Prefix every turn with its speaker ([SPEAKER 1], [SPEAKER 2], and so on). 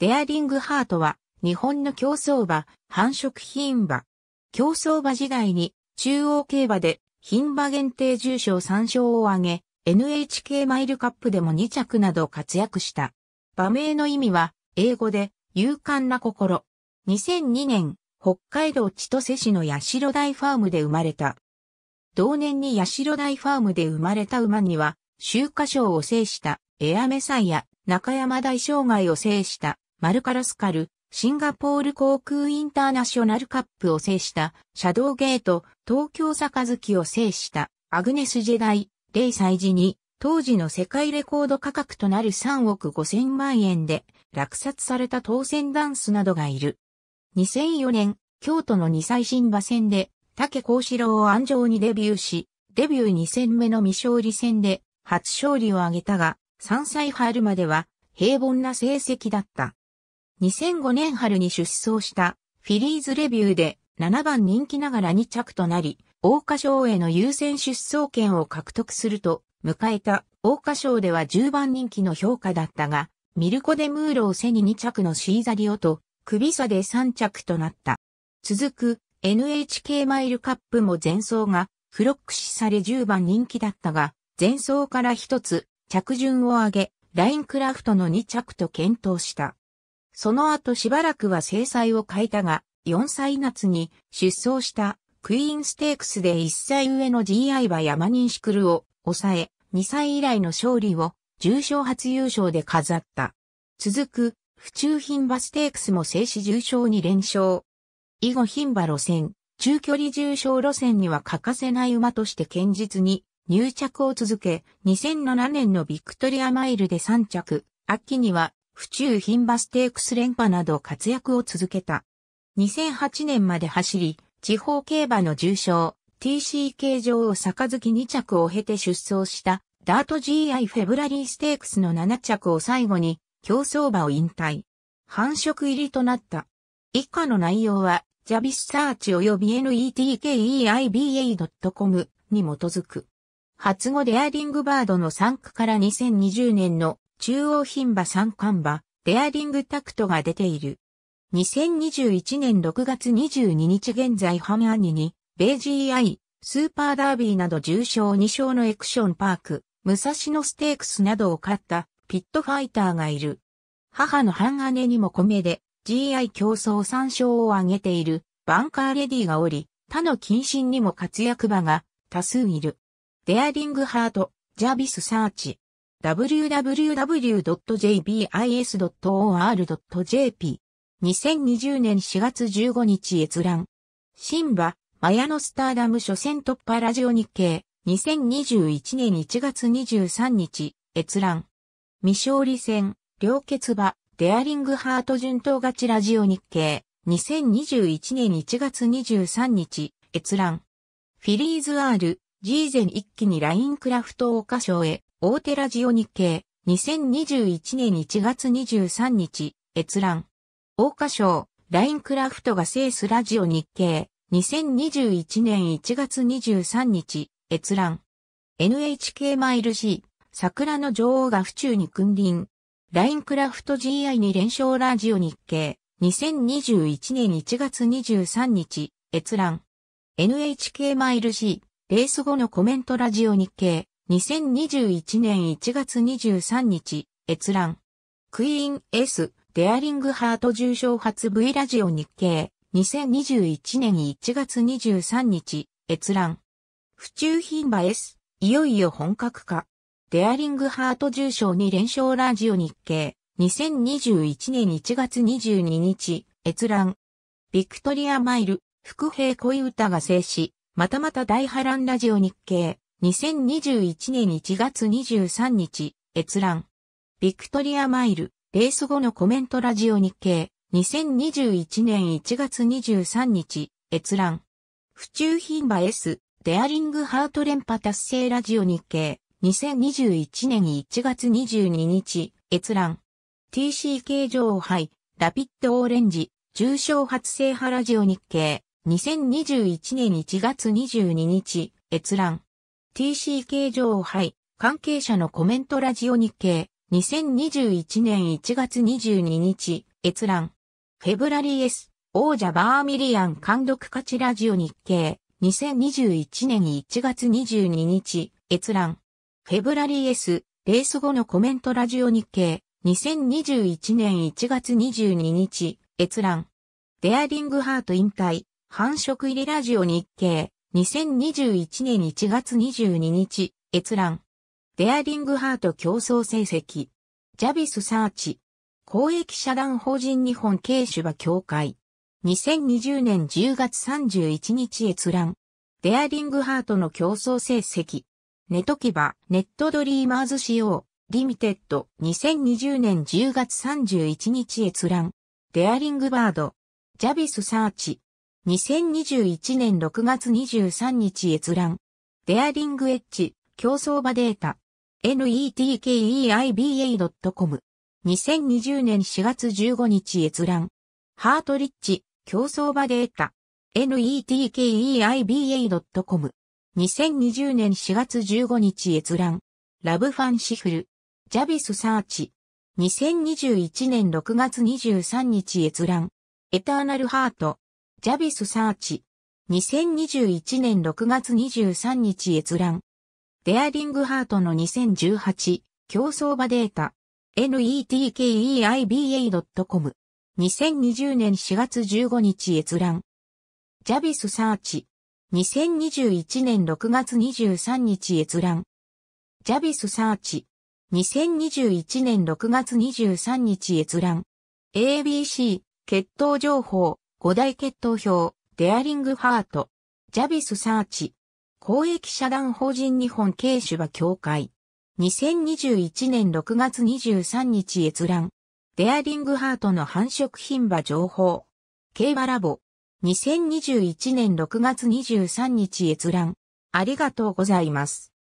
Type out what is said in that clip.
[SPEAKER 1] デアリングハートは、日本の競走馬、繁殖品馬。競走馬時代に、中央競馬で、品馬限定重賞3勝を挙げ、NHK マイルカップでも2着など活躍した。馬名の意味は、英語で、勇敢な心。2002年、北海道千歳市の八代大ファームで生まれた。同年に八代大ファームで生まれた馬には、秋華賞を制した、エアメサイや、中山大障害を制した、マルカラスカル、シンガポール航空インターナショナルカップを制した、シャドウゲート、東京杯を制した、アグネス時代、0歳時に、当時の世界レコード価格となる3億5000万円で、落札された当選ダンスなどがいる。2004年、京都の二歳新馬戦で、竹幸四郎を安城にデビューし、デビュー2戦目の未勝利戦で、初勝利を挙げたが、3歳春までは、平凡な成績だった。2005年春に出走したフィリーズレビューで7番人気ながら2着となり、桜花賞への優先出走権を獲得すると、迎えた桜花賞では10番人気の評価だったが、ミルコ・デ・ムーロを背に2着のシーザリオと、首差で3着となった。続く NHK マイルカップも前走がフロック視され10番人気だったが、前走から1つ着順を上げ、ラインクラフトの2着と検討した。その後しばらくは制裁を変えたが、4歳夏に出走したクイーンステークスで1歳上の GI は山人シクルを抑え、2歳以来の勝利を重賞初優勝で飾った。続く、府中品馬ステークスも静止重賞に連勝。以後品馬路線、中距離重賞路線には欠かせない馬として堅実に入着を続け、2007年のビクトリアマイルで3着、秋には府中品馬ステークス連覇など活躍を続けた。2008年まで走り、地方競馬の重賞、TCK 上を杯2着を経て出走したダート GI フェブラリーステークスの7着を最後に競争馬を引退。繁殖入りとなった。以下の内容は、ジャビスサーチ及び netkeiba.com に基づく。初語デアリングバードの3区から2020年の中央品馬三冠馬、デアリングタクトが出ている。2021年6月22日現在半アニに、ーアイ、スーパーダービーなど重賞2勝のエクションパーク、武蔵野ステークスなどを勝ったピットファイターがいる。母の半姉にも米で GI 競争3勝を挙げているバンカーレディがおり、他の近親にも活躍馬が多数いる。デアリングハート、ジャビスサーチ、www.jbis.or.jp。2020年4月15日閲覧。シンバ、マヤノスターダム初戦突破ラジオ日経。2021年1月23日、閲覧。未勝利戦、両決馬、デアリングハート順当勝ちラジオ日経。2021年1月23日、閲覧。フィリーズ R、G ゼン一気にラインクラフト岡花賞へ。大手ラジオ日経、2021年1月23日、閲覧。大花賞、ラインクラフトが制すラジオ日経、2021年1月23日、閲覧。NHK マイル C、桜の女王が府中に君臨。ラインクラフト g i に連勝ラジオ日経、2021年1月23日、閲覧。NHK マイル C、レース後のコメントラジオ日経、2021年1月23日、閲覧。クイーン S、デアリングハート重症発 V ラジオ日経、2021年1月23日、閲覧。府中品馬 S、いよいよ本格化。デアリングハート重症に連勝ラジオ日経、2021年1月22日、閲覧。ビクトリアマイル、福兵恋歌が制止、またまた大波乱ラジオ日経、2021年1月23日、閲覧。ビクトリアマイル、レース後のコメントラジオ日経、2021年1月23日、閲覧。府中品馬 S、デアリングハート連覇達成ラジオ日経、2021年1月22日、閲覧。TCK 上杯、ラピッドオーレンジ、重症発生派ラジオ日経、2021年1月22日、閲覧。TCK 上杯、関係者のコメントラジオ日経、2021年1月22日、閲覧。フェブラリエス、王者バーミリアン監督勝ちラジオ日経、2021年1月22日、閲覧。フェブラリエス、レース後のコメントラジオ日経、2021年1月22日、閲覧。デアリングハート引退、繁殖入りラジオ日経、2021年1月22日、閲覧。デアリングハート競争成績。ジャビスサーチ。公益社団法人日本経馬協会。2020年10月31日閲覧。デアリングハートの競争成績。ネトキバ、ネットドリーマーズ仕様、リミテッド、2020年10月31日閲覧。デアリングバード、ジャビスサーチ。2021年6月23日閲覧。デアリングエッジ、競争場データ。netkeiba.com。2020年4月15日閲覧。ハートリッジ、競争場データ。netkeiba.com。2020年4月15日閲覧。ラブファンシフル。ジャビスサーチ。2021年6月23日閲覧。エターナルハート。ジャビス・サーチ。2021年6月23日閲覧。デアリングハートの2018競争場データ。netkeiba.com。2020年4月15日閲覧。ジャビス・サーチ。2021年6月23日閲覧。ジャビス・サーチ。2021年6月23日閲覧。ABC、血統情報。五大決闘票、デアリングハート、ジャビスサーチ、公益社団法人日本経手場協会。2021年6月23日閲覧。デアリングハートの繁殖品馬情報。競馬ラボ。2021年6月23日閲覧。ありがとうございます。